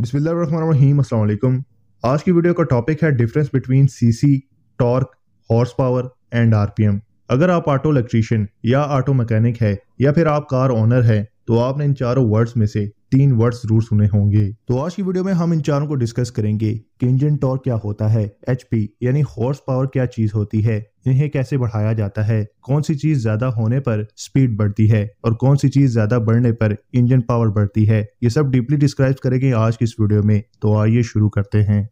बिस्मिल्लाम अल्लाम आज की वीडियो का टॉपिक है difference between CC torque horse power and RPM अगर आप ऑटो इलेक्ट्रीशियन या ऑटो मैकेनिक है या फिर आप कार ओनर है तो आपने इन चारों वर्ड्स में से तीन वर्ड जरूर सुने होंगे तो आज की वीडियो में हम इन चारों को डिस्कस करेंगे कि इंजन टॉर्क क्या होता है एच यानी हॉर्स पावर क्या चीज होती है इन्हें कैसे बढ़ाया जाता है कौन सी चीज ज्यादा होने पर स्पीड बढ़ती है और कौन सी चीज ज्यादा बढ़ने पर इंजन पावर बढ़ती है ये सब डीपली डिस्क्राइब करेंगे आज की इस वीडियो में तो आइए शुरू करते हैं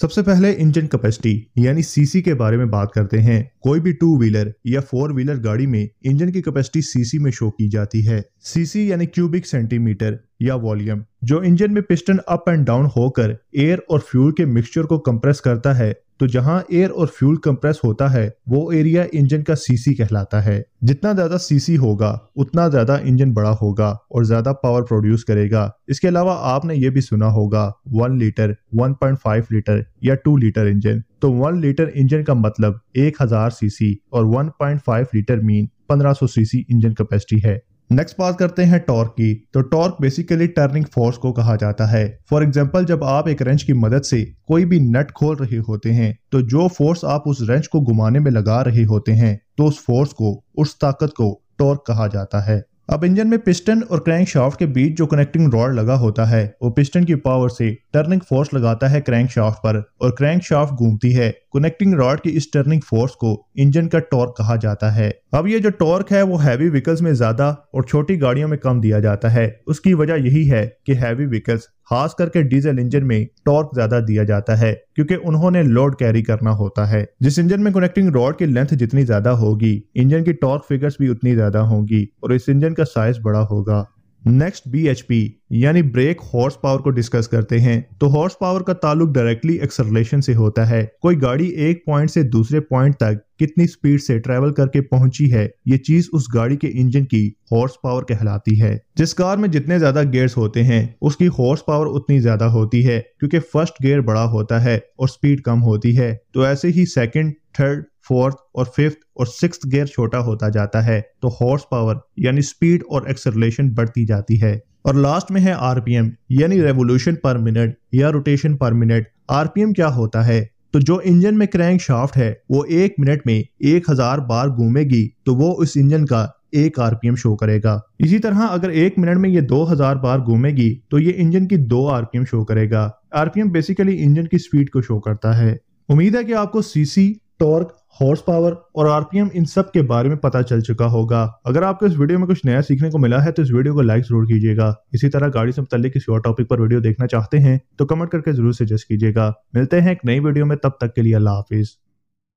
सबसे पहले इंजन कैपेसिटी यानी सीसी के बारे में बात करते हैं कोई भी टू व्हीलर या फोर व्हीलर गाड़ी में इंजन की कैपेसिटी सीसी में शो की जाती है सीसी यानी क्यूबिक सेंटीमीटर या वॉल्यूम जो इंजन में पिस्टन अप एंड डाउन होकर एयर और फ्यूल के मिक्सचर को कंप्रेस करता है तो जहां एयर और फ्यूल कंप्रेस होता है वो एरिया इंजन का सीसी कहलाता है जितना ज्यादा सीसी होगा उतना ज्यादा इंजन बड़ा होगा और ज्यादा पावर प्रोड्यूस करेगा इसके अलावा आपने ये भी सुना होगा वन लीटर फाइव लीटर या टू लीटर इंजन तो वन लीटर इंजन का मतलब एक हजार सीसी और five litre mean 1500 CC engine capacity है नेक्स्ट बात करते हैं टॉर्क की तो टॉर्क बेसिकली टर्निंग फोर्स को कहा जाता है फॉर एग्जाम्पल जब आप एक रेंच की मदद से कोई भी नट खोल रहे होते हैं तो जो फोर्स आप उस रेंच को घुमाने में लगा रहे होते हैं तो उस फोर्स को उस ताकत को टॉर्क कहा जाता है अब इंजन में पिस्टन और क्रैंक शाफ्ट के बीच जो कनेक्टिंग रॉड लगा होता है वो पिस्टन की पावर से टर्निंग फोर्स लगाता है क्रैंक शाफ्ट पर और क्रैंक शाफ्ट घूमती है कनेक्टिंग रॉड की इस टर्निंग फोर्स को इंजन का टॉर्क कहा जाता है अब ये जो टॉर्क है वो हैवी व्हीकल्स में ज्यादा और छोटी गाड़ियों में कम दिया जाता है उसकी वजह यही है कि हैवी व्हीकल्स खास करके डीजल इंजन में टॉर्क ज्यादा दिया जाता है क्योंकि उन्होंने लोड कैरी करना होता है जिस इंजन में कनेक्टिंग रॉड की लेंथ जितनी ज्यादा होगी इंजन की टॉर्क फिगर्स भी उतनी ज्यादा होंगी और इस इंजन का साइज बड़ा होगा नेक्स्ट बी यानी ब्रेक हॉर्स पावर को डिस्कस करते हैं तो हॉर्स पावर का ताल्लुक डायरेक्टली एक्सलेशन से होता है कोई गाड़ी एक पॉइंट से दूसरे पॉइंट तक कितनी स्पीड से ट्रेवल करके पहुंची है ये चीज उस गाड़ी के इंजन की हॉर्स पावर कहलाती है जिस कार में जितने ज्यादा गेयर्स होते हैं उसकी हॉर्स पावर उतनी ज्यादा होती है क्योंकि फर्स्ट गेयर बड़ा होता है और स्पीड कम होती है तो ऐसे ही सेकेंड थर्ड फोर्थ और फिफ्थ और सिक्स गियर छोटा होता जाता है तो हॉर्स पावर यानी स्पीड और एक्सलेशन बढ़ती जाती है और लास्ट में है आरपीएम यानी रेवोल्यूशन पर मिनट या रोटेशन पर मिनट आरपीएम क्या होता है तो जो इंजन में क्रैंक शाफ्ट है वो एक मिनट में एक हजार बार घूमेगी तो वो उस इंजन का एक आरपीएम शो करेगा इसी तरह अगर एक मिनट में ये दो हजार बार घूमेगी तो ये इंजन की दो आरपीएम शो करेगा आरपीएम बेसिकली इंजन की स्पीड को शो करता है उम्मीद है कि आपको सीसी टॉर्क हॉर्स पावर और आरपीएम इन सब के बारे में पता चल चुका होगा अगर आपको इस वीडियो में कुछ नया सीखने को मिला है तो इस वीडियो को लाइक जरूर कीजिएगा इसी तरह गाड़ी से मुतल किसी और टॉपिक पर वीडियो देखना चाहते हैं तो कमेंट करके जरूर सजेस्ट कीजिएगा मिलते हैं एक नई वीडियो में तब तक के लिए अल्लाह हाफिज़